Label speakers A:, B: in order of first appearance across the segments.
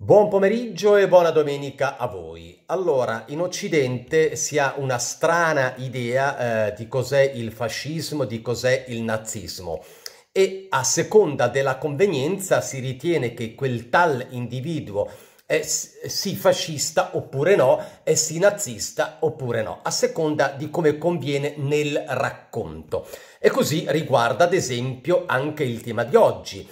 A: Buon pomeriggio e buona domenica a voi. Allora, in Occidente si ha una strana idea eh, di cos'è il fascismo, di cos'è il nazismo e a seconda della convenienza si ritiene che quel tal individuo sia sì fascista oppure no, è sì nazista oppure no, a seconda di come conviene nel racconto. E così riguarda ad esempio anche il tema di oggi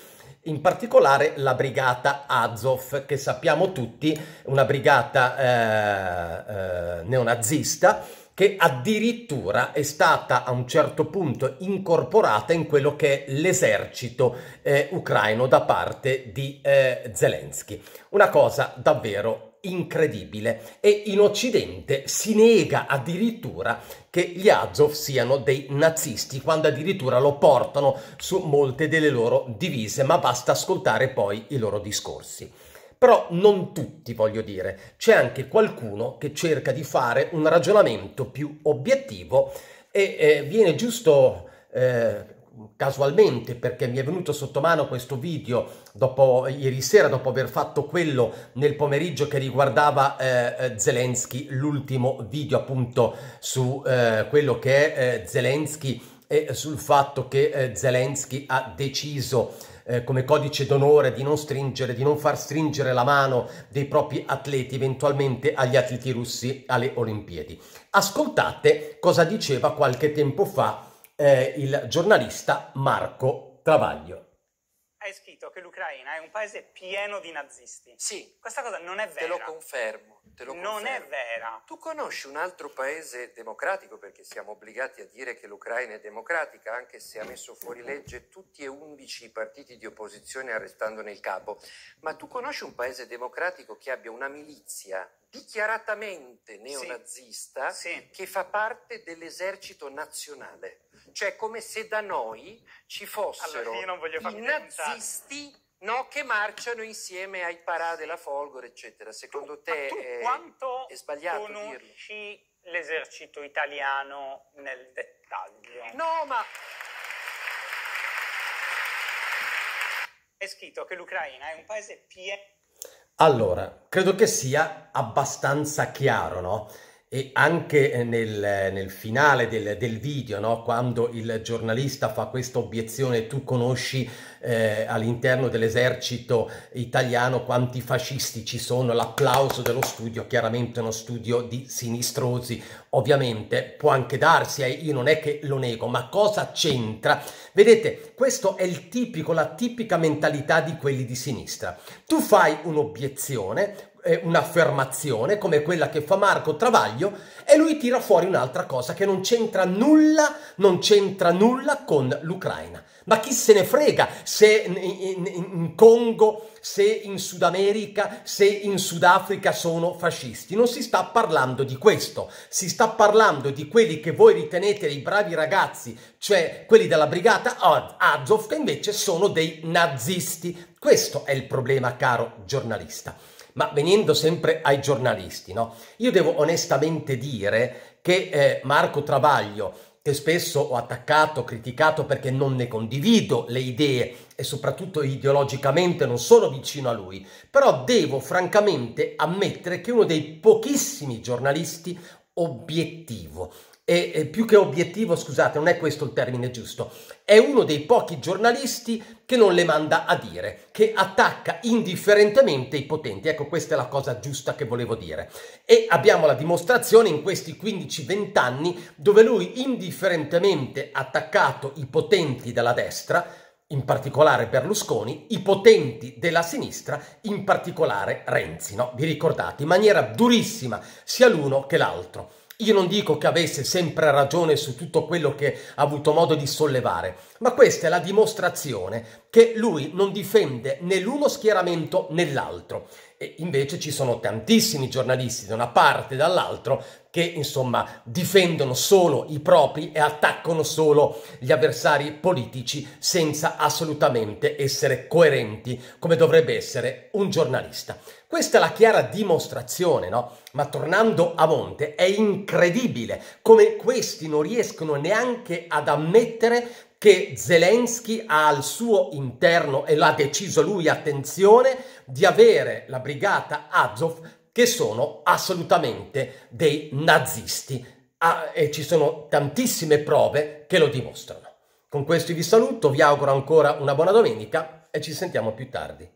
A: in particolare la brigata Azov, che sappiamo tutti, una brigata eh, eh, neonazista che addirittura è stata a un certo punto incorporata in quello che è l'esercito eh, ucraino da parte di eh, Zelensky. Una cosa davvero incredibile e in Occidente si nega addirittura che gli Azov siano dei nazisti, quando addirittura lo portano su molte delle loro divise, ma basta ascoltare poi i loro discorsi. Però non tutti, voglio dire, c'è anche qualcuno che cerca di fare un ragionamento più obiettivo e eh, viene giusto eh, casualmente perché mi è venuto sotto mano questo video dopo, ieri sera dopo aver fatto quello nel pomeriggio che riguardava eh, eh Zelensky, l'ultimo video appunto su eh, quello che è eh, Zelensky e sul fatto che eh, Zelensky ha deciso eh, come codice d'onore di non stringere, di non far stringere la mano dei propri atleti eventualmente agli atleti russi alle Olimpiadi. Ascoltate cosa diceva qualche tempo fa eh, il giornalista Marco Travaglio.
B: Hai scritto che l'Ucraina è un paese pieno di nazisti. Sì. Questa cosa non è vera. Te lo confermo. Te lo non è vera. Tu conosci un altro paese democratico perché siamo obbligati a dire che l'Ucraina è democratica anche se ha messo fuori legge tutti e undici i partiti di opposizione arrestandone il capo. Ma tu conosci un paese democratico che abbia una milizia dichiaratamente neonazista sì. Sì. che fa parte dell'esercito nazionale? Cioè, come se da noi ci fossero allora, i nazisti no, che marciano insieme ai parà della Folgore, eccetera. Secondo tu, te è, quanto è sbagliato conosci dirlo? l'esercito italiano nel dettaglio? No, ma... È scritto che l'Ucraina è un paese pieno...
A: Allora, credo che sia abbastanza chiaro, no? E anche eh, nel, eh, nel finale del, del video, no? quando il giornalista fa questa obiezione, tu conosci eh, all'interno dell'esercito italiano quanti fascisti ci sono, l'applauso dello studio, chiaramente uno studio di sinistrosi, ovviamente può anche darsi, eh, io non è che lo nego, ma cosa c'entra? Vedete, questo è il tipico, la tipica mentalità di quelli di sinistra. Tu fai un'obiezione, un'affermazione come quella che fa Marco Travaglio e lui tira fuori un'altra cosa che non c'entra nulla, non c'entra nulla con l'Ucraina. Ma chi se ne frega se in, in, in Congo, se in Sud America, se in Sudafrica sono fascisti? Non si sta parlando di questo, si sta parlando di quelli che voi ritenete dei bravi ragazzi, cioè quelli della brigata Azov, che invece sono dei nazisti. Questo è il problema, caro giornalista. Ma venendo sempre ai giornalisti, no? Io devo onestamente dire che eh, Marco Travaglio, che spesso ho attaccato, criticato perché non ne condivido le idee e soprattutto ideologicamente non sono vicino a lui, però devo francamente ammettere che è uno dei pochissimi giornalisti obiettivo e, e più che obiettivo, scusate, non è questo il termine giusto, è uno dei pochi giornalisti che non le manda a dire, che attacca indifferentemente i potenti. Ecco, questa è la cosa giusta che volevo dire. E abbiamo la dimostrazione in questi 15-20 anni dove lui indifferentemente ha attaccato i potenti della destra, in particolare Berlusconi, i potenti della sinistra, in particolare Renzi, no? Vi ricordate, in maniera durissima sia l'uno che l'altro. Io non dico che avesse sempre ragione su tutto quello che ha avuto modo di sollevare, ma questa è la dimostrazione che lui non difende né l'uno schieramento né l'altro e invece ci sono tantissimi giornalisti da una parte e dall'altro che insomma difendono solo i propri e attaccano solo gli avversari politici senza assolutamente essere coerenti come dovrebbe essere un giornalista. Questa è la chiara dimostrazione, no? Ma tornando a monte, è incredibile come questi non riescono neanche ad ammettere che Zelensky ha al suo interno, e l'ha deciso lui, attenzione, di avere la brigata Azov, che sono assolutamente dei nazisti. Ah, e ci sono tantissime prove che lo dimostrano. Con questo vi saluto, vi auguro ancora una buona domenica e ci sentiamo più tardi.